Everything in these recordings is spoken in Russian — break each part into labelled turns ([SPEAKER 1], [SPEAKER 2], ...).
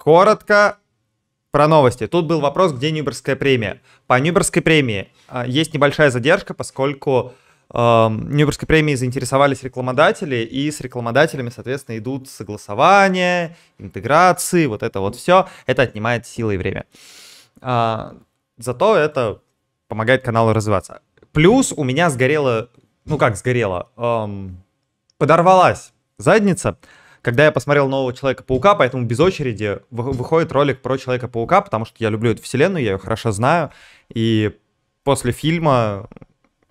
[SPEAKER 1] Коротко про новости. Тут был вопрос, где Нюберская премия. По Нюберской премии а, есть небольшая задержка, поскольку э, эм, Нюберской премией заинтересовались рекламодатели, и с рекламодателями, соответственно, идут согласования, интеграции, вот это вот все. Это отнимает силы и время. Э, зато это помогает каналу развиваться. Плюс у меня сгорело, ну как сгорело, эм, подорвалась задница когда я посмотрел нового Человека-паука, поэтому без очереди выходит ролик про Человека-паука, потому что я люблю эту вселенную, я ее хорошо знаю, и после фильма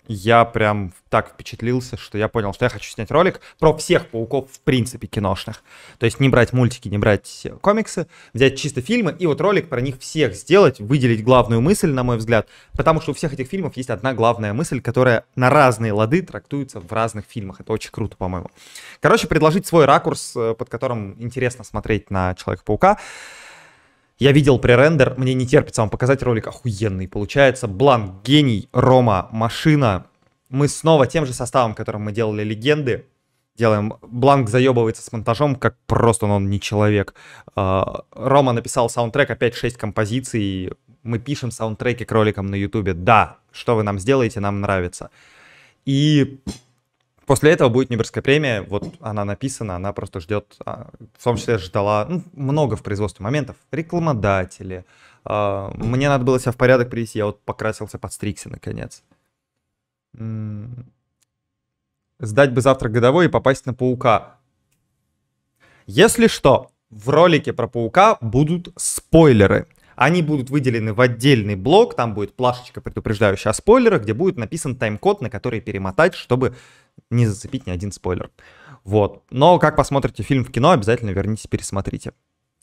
[SPEAKER 1] я прям так впечатлился, что я понял, что я хочу снять ролик про всех пауков в принципе киношных. То есть не брать мультики, не брать комиксы, взять чисто фильмы и вот ролик про них всех сделать, выделить главную мысль, на мой взгляд, потому что у всех этих фильмов есть одна главная мысль, которая на разные лады трактуется в разных фильмах. Это очень круто, по-моему. Короче, предложить свой ракурс, э, под которым интересно смотреть на Человека-паука. Я видел пререндер, мне не терпится вам показать ролик, охуенный получается. Бланк, гений, Рома, машина. Мы снова тем же составом, которым мы делали легенды, делаем. Бланк заебывается с монтажом, как просто но он не человек. А, Рома написал саундтрек, опять 6 композиций. Мы пишем саундтреки к роликам на ютубе. Да, что вы нам сделаете, нам нравится. И После этого будет Неберская премия, вот она написана, она просто ждет, а, в том числе ждала ну, много в производстве моментов, рекламодатели. А, мне надо было себя в порядок привести, я вот покрасился, подстригся наконец. Сдать бы завтра годовой и попасть на паука. Если что, в ролике про паука будут спойлеры. Они будут выделены в отдельный блок, там будет плашечка, предупреждающая о спойлерах, где будет написан тайм-код, на который перемотать, чтобы не зацепить ни один спойлер. Вот. Но как посмотрите фильм в кино, обязательно вернитесь, пересмотрите.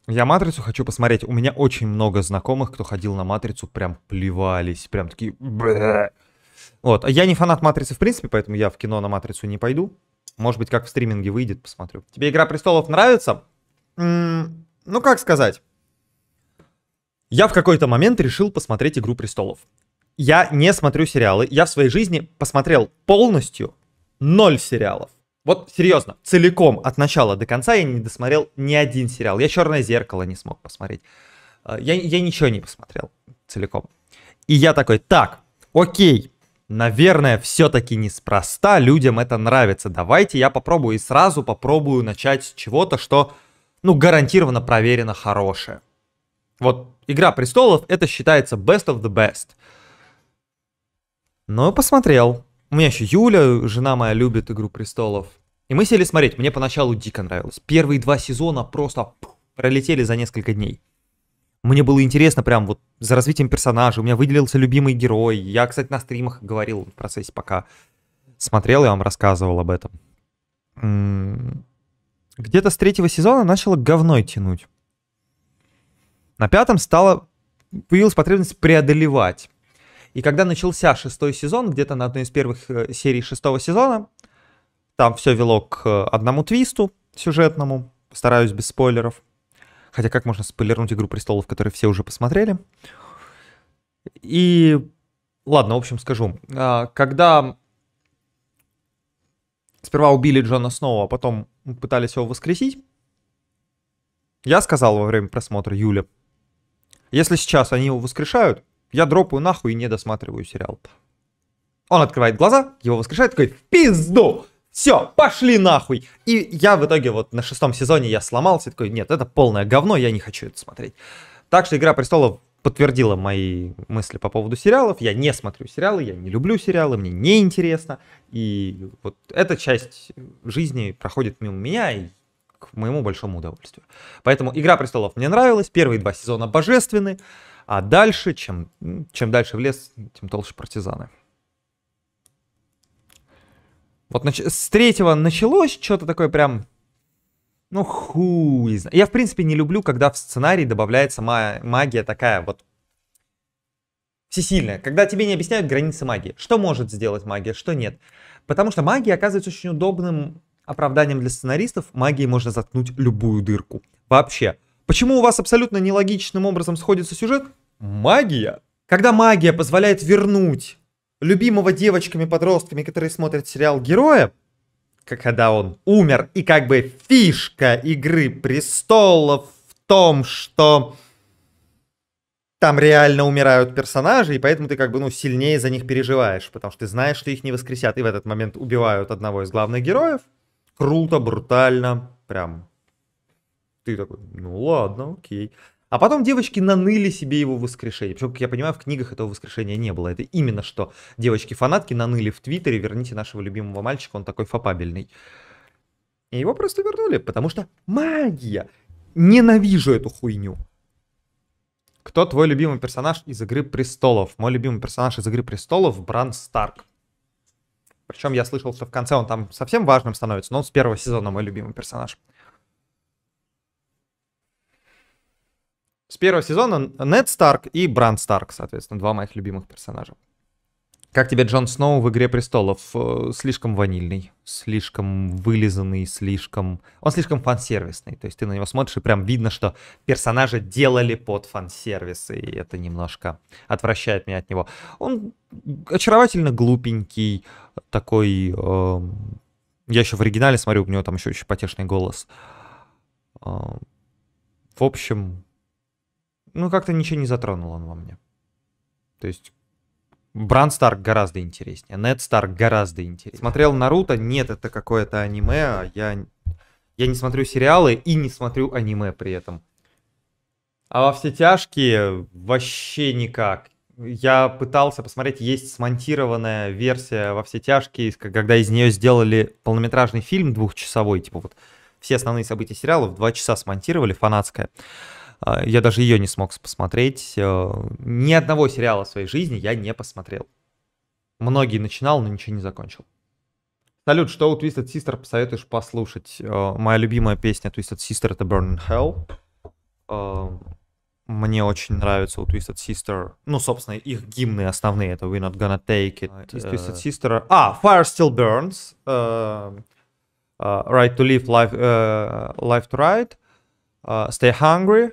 [SPEAKER 1] Я «Матрицу» хочу посмотреть. У меня очень много знакомых, кто ходил на «Матрицу», прям плевались, прям такие... Вот. Я не фанат «Матрицы» в принципе, поэтому я в кино на «Матрицу» не пойду. Может быть, как в стриминге выйдет, посмотрю. Тебе «Игра престолов» нравится? М-м- ну, как сказать? Я в какой-то момент решил посмотреть «Игру престолов». Я не смотрю сериалы. Я в своей жизни посмотрел полностью ноль сериалов. Вот серьезно, целиком от начала до конца я не досмотрел ни один сериал. Я черное зеркало не смог посмотреть. Э, я, я ничего не посмотрел целиком. И я такой, так, окей, наверное, все-таки неспроста людям это нравится. Давайте я попробую и сразу попробую начать с чего-то, что, ну, гарантированно проверено хорошее. Вот «Игра престолов» это считается best of the best. Ну, посмотрел. У меня еще Юля, жена моя, любит «Игру престолов». И мы сели смотреть, мне поначалу дико нравилось. Первые два сезона просто пролетели за несколько дней. Мне было интересно прям вот за развитием персонажа, у меня выделился любимый герой. Я, кстати, на стримах говорил в процессе, пока смотрел, я вам рассказывал об этом. Где-то с третьего сезона начало говной тянуть. На пятом стало появилась потребность преодолевать. И когда начался шестой сезон, где-то на одной из первых э, серий шестого сезона, там все вело к э, одному твисту сюжетному, стараюсь без спойлеров. Хотя как можно спойлернуть «Игру престолов», которую все уже посмотрели? И ладно, в общем, скажу. А, когда сперва убили Джона Сноу, а потом пытались его воскресить, я сказал во время просмотра Юля, если сейчас они его воскрешают, я дропаю нахуй и не досматриваю сериал. Он открывает глаза, его воскрешает, такой, пизду! Все, пошли нахуй! И я в итоге вот на шестом сезоне я сломался, такой, нет, это полное говно, я не хочу это смотреть. Так что «Игра престолов» подтвердила мои мысли по поводу сериалов. Я не смотрю сериалы, я не люблю сериалы, мне не интересно. И вот эта часть жизни проходит мимо меня, и к моему большому удовольствию. Поэтому «Игра престолов» мне нравилась, первые два сезона божественны. А дальше, чем, чем дальше в лес, тем толще партизаны. Вот нач... с третьего началось что-то такое прям... Ну, хуй Я, в принципе, не люблю, когда в сценарий добавляется ма- магия такая вот всесильная. Когда тебе не объясняют границы магии. Что может сделать магия, что нет. Потому что магия оказывается очень удобным оправданием для сценаристов. Магией можно заткнуть любую дырку. Вообще. Почему у вас абсолютно нелогичным образом сходится сюжет? Магия. Когда магия позволяет вернуть любимого девочками-подростками, которые смотрят сериал «Героя», когда он умер, и как бы фишка «Игры престолов» в том, что там реально умирают персонажи, и поэтому ты как бы, ну, сильнее за них переживаешь, потому что ты знаешь, что их не воскресят, и в этот момент убивают одного из главных героев. Круто, брутально, прям ты такой, ну ладно, окей. А потом девочки наныли себе его воскрешение. Причем, как я понимаю, в книгах этого воскрешения не было. Это именно что девочки-фанатки наныли в Твиттере, верните нашего любимого мальчика, он такой фапабельный. И его просто вернули, потому что магия. Ненавижу эту хуйню. Кто твой любимый персонаж из «Игры престолов»? Мой любимый персонаж из «Игры престолов» — Бран Старк. Причем я слышал, что в конце он там совсем важным становится, но он с первого сезона мой любимый персонаж. С первого сезона Нед Старк и Бран Старк, соответственно, два моих любимых персонажа. Как тебе Джон Сноу в «Игре престолов»? Э, слишком ванильный, слишком вылизанный, слишком... Он слишком фансервисный. То есть ты на него смотришь, и прям видно, что персонажи делали под фансервис, и это немножко отвращает меня от него. Он очаровательно глупенький, такой... Э... Я еще в оригинале смотрю, у него там еще очень потешный голос. Э... В общем, ну, как-то ничего не затронул он во мне. То есть, Бран Старк гораздо интереснее, Нед Старк гораздо интереснее. Смотрел Наруто? Нет, это какое-то аниме, а я, я не смотрю сериалы и не смотрю аниме при этом. А во все тяжкие вообще никак. Я пытался посмотреть, есть смонтированная версия во все тяжкие, когда из нее сделали полнометражный фильм двухчасовой, типа вот все основные события сериала в два часа смонтировали, фанатская. А, я даже ее не смог посмотреть. Э, ни одного сериала в своей жизни я не посмотрел. Многие начинал, но ничего не закончил. Салют, что у Twisted Sister посоветуешь послушать? Э, моя любимая песня Twisted Sister это Burning Hell. Э, мне очень нравится у Twisted Sister. Ну, собственно, их гимны основные это We're Not Gonna Take It. А, из Twisted Sister. А, Fire Still Burns. Right to Live, Life, Life to Ride. Stay Hungry.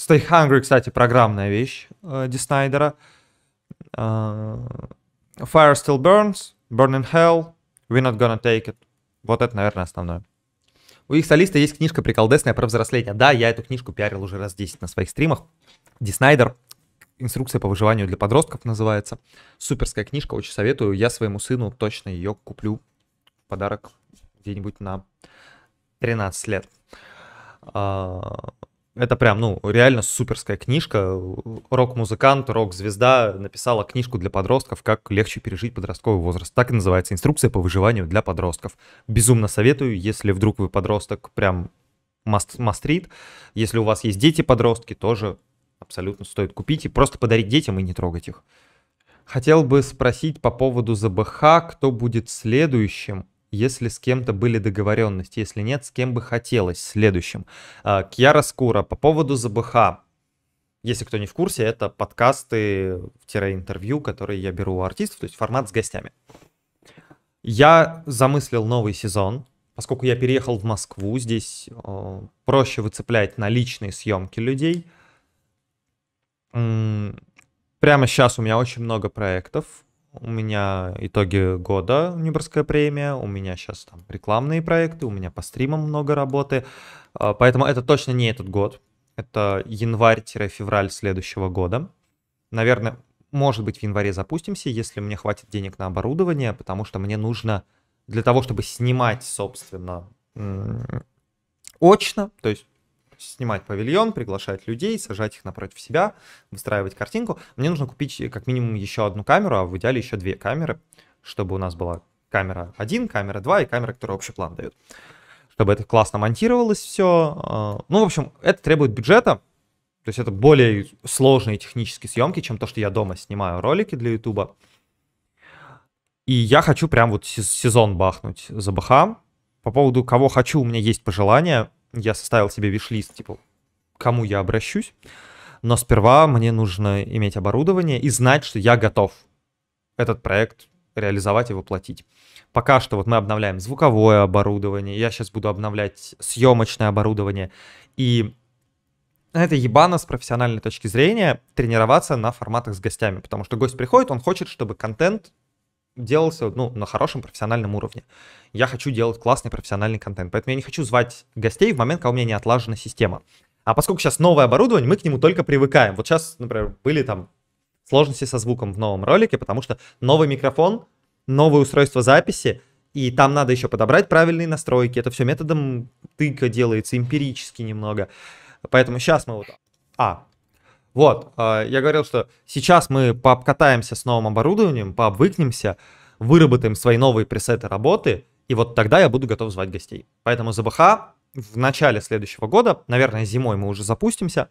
[SPEAKER 1] Stay Hungry, кстати, программная вещь э, Ди Снайдера. Э, Fire Still Burns, Burning Hell, We're Not Gonna Take It. Вот это, наверное, основное. У их солиста есть книжка приколдесная про взросление. Да, я эту книжку пиарил уже раз 10 на своих стримах. Ди Снайдер, инструкция по выживанию для подростков называется. Суперская книжка, очень советую. Я своему сыну точно ее куплю в подарок где-нибудь на 13 лет. А, это прям, ну, реально суперская книжка. Рок-музыкант, рок-звезда написала книжку для подростков «Как легче пережить подростковый возраст». Так и называется «Инструкция по выживанию для подростков». Безумно советую, если вдруг вы подросток, прям мастрит. Если у вас есть дети-подростки, тоже абсолютно стоит купить и просто подарить детям и не трогать их. Хотел бы спросить по поводу ЗБХ, кто будет следующим если с кем-то были договоренности, если нет, с кем бы хотелось. Следующим. А, Кьяра Скура по поводу ЗБХ. Если кто не в курсе, это подкасты-интервью, которые я беру у артистов, то есть формат с гостями. Я замыслил новый сезон, поскольку я переехал в Москву, здесь а, проще выцеплять наличные съемки людей. Прямо сейчас у меня очень много проектов, у меня итоги года Нюрнбергская премия, у меня сейчас там рекламные проекты, у меня по стримам много работы, а, поэтому это точно не этот год, это январь-февраль следующего года. Наверное, может быть, в январе запустимся, если мне хватит денег на оборудование, потому что мне нужно для того, чтобы снимать, собственно, очно, то есть снимать павильон, приглашать людей, сажать их напротив себя, выстраивать картинку. Мне нужно купить э, как минимум еще одну камеру, а в идеале еще две камеры, чтобы у нас была камера 1, камера 2 и камера, которая общий план дает. Чтобы это классно монтировалось все. А, ну, в общем, это требует бюджета. То есть это более сложные технические съемки, чем то, что я дома снимаю ролики для Ютуба. И я хочу прям вот сезон бахнуть за БХ. По поводу кого хочу, у меня есть пожелания я составил себе виш-лист, типа, кому я обращусь, но сперва мне нужно иметь оборудование и знать, что я готов этот проект реализовать и воплотить. Пока что вот мы обновляем звуковое оборудование, я сейчас буду обновлять съемочное оборудование, и это ебано с профессиональной точки зрения тренироваться на форматах с гостями, потому что гость приходит, он хочет, чтобы контент делался ну, на хорошем профессиональном уровне. Я хочу делать классный профессиональный контент, поэтому я не хочу звать гостей в момент, когда у меня не отлажена система. А поскольку сейчас новое оборудование, мы к нему только привыкаем. Вот сейчас, например, были там сложности со звуком в новом ролике, потому что новый микрофон, новое устройство записи, и там надо еще подобрать правильные настройки. Это все методом тыка делается, эмпирически немного. Поэтому сейчас мы вот... А, вот, а, я говорил, что сейчас мы пообкатаемся с новым оборудованием, пообвыкнемся, выработаем свои новые пресеты работы, и вот тогда я буду готов звать гостей. Поэтому ЗБХ в начале следующего года, наверное, зимой мы уже запустимся,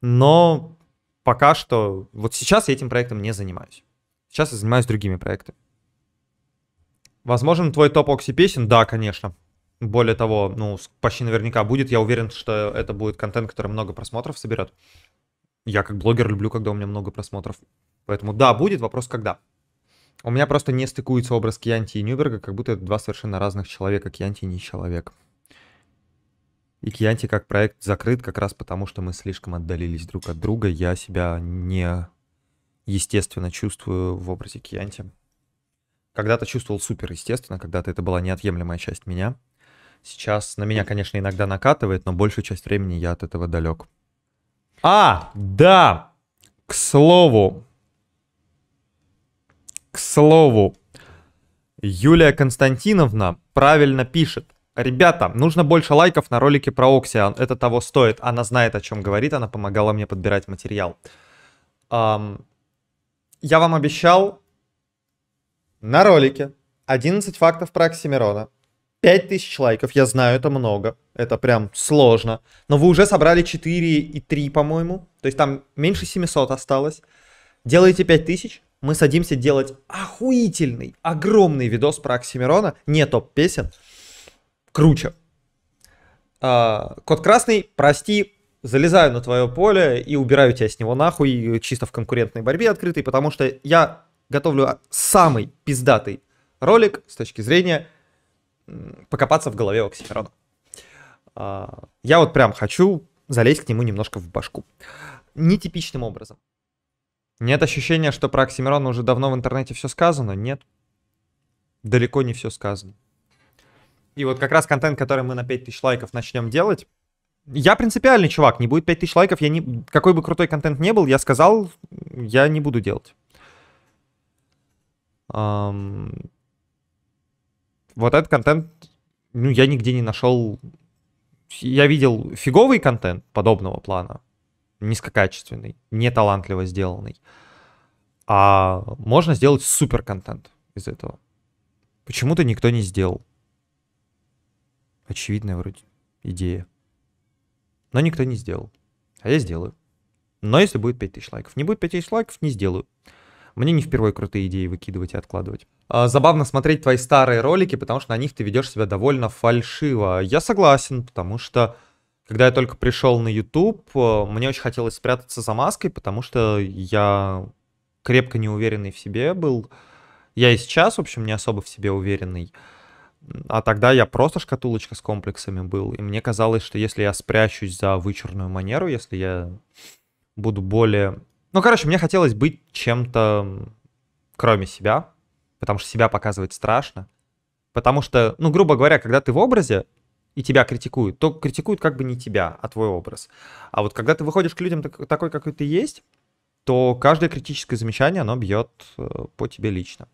[SPEAKER 1] но пока что, вот сейчас я этим проектом не занимаюсь. Сейчас я занимаюсь другими проектами. Возможно, твой топ Окси песен? Да, конечно. Более того, ну, почти наверняка будет. Я уверен, что это будет контент, который много просмотров соберет. Я как блогер люблю, когда у меня много просмотров. Поэтому да, будет, вопрос когда. У меня просто не стыкуется образ Кьянти и Нюберга, как будто это два совершенно разных человека. Кьянти не человек. И Кьянти как проект закрыт как раз потому, что мы слишком отдалились друг от друга. Я себя не естественно чувствую в образе Кьянти. Когда-то чувствовал супер естественно, когда-то это была неотъемлемая часть меня. Сейчас на меня, конечно, иногда накатывает, но большую часть времени я от этого далек. А, да, к слову. К слову. Юлия Константиновна правильно пишет. Ребята, нужно больше лайков на ролике про Оксиан. Это того стоит. Она знает, о чем говорит. Она помогала мне подбирать материал. Эм, я вам обещал на ролике 11 фактов про Оксимирона. 5000 лайков, я знаю, это много. Это прям сложно. Но вы уже собрали 4 и 3, по-моему. То есть там меньше 700 осталось. Делаете 5000, мы садимся делать охуительный, огромный видос про Оксимирона. Не топ-песен. Круче. А, Кот Красный, прости, залезаю на твое поле и убираю тебя с него нахуй, чисто в конкурентной борьбе открытой, потому что я готовлю самый пиздатый ролик с точки зрения покопаться в голове Оксимирона. Я вот прям хочу залезть к нему немножко в башку. Нетипичным образом. Нет ощущения, что про Оксимирона уже давно в интернете все сказано? Нет. Далеко не все сказано. И вот как раз контент, который мы на 5000 лайков начнем делать, я принципиальный чувак, не будет 5000 лайков, я не... какой бы крутой контент не был, я сказал, я не буду делать вот этот контент, ну, я нигде не нашел. Я видел фиговый контент подобного плана, низкокачественный, не талантливо сделанный. А можно сделать супер контент из этого. Почему-то никто не сделал. Очевидная вроде идея. Но никто не сделал. А я сделаю. Но если будет 5000 лайков. Не будет 5000 лайков, не сделаю. Мне не впервой крутые идеи выкидывать и откладывать. А, забавно смотреть твои старые ролики, потому что на них ты ведешь себя довольно фальшиво. Я согласен, потому что когда я только пришел на YouTube, э, мне очень хотелось спрятаться за маской, потому что я крепко неуверенный в себе был. Я и сейчас, в общем, не особо в себе уверенный. А тогда я просто шкатулочка с комплексами был. И мне казалось, что если я спрячусь за вычурную манеру, если я буду более ну, короче, мне хотелось быть чем-то кроме себя, потому что себя показывать страшно. Потому что, ну, грубо говоря, когда ты в образе, и тебя критикуют, то критикуют как бы не тебя, а твой образ. А вот когда ты выходишь к людям такой, какой ты есть, то каждое критическое замечание, оно бьет э, по тебе лично.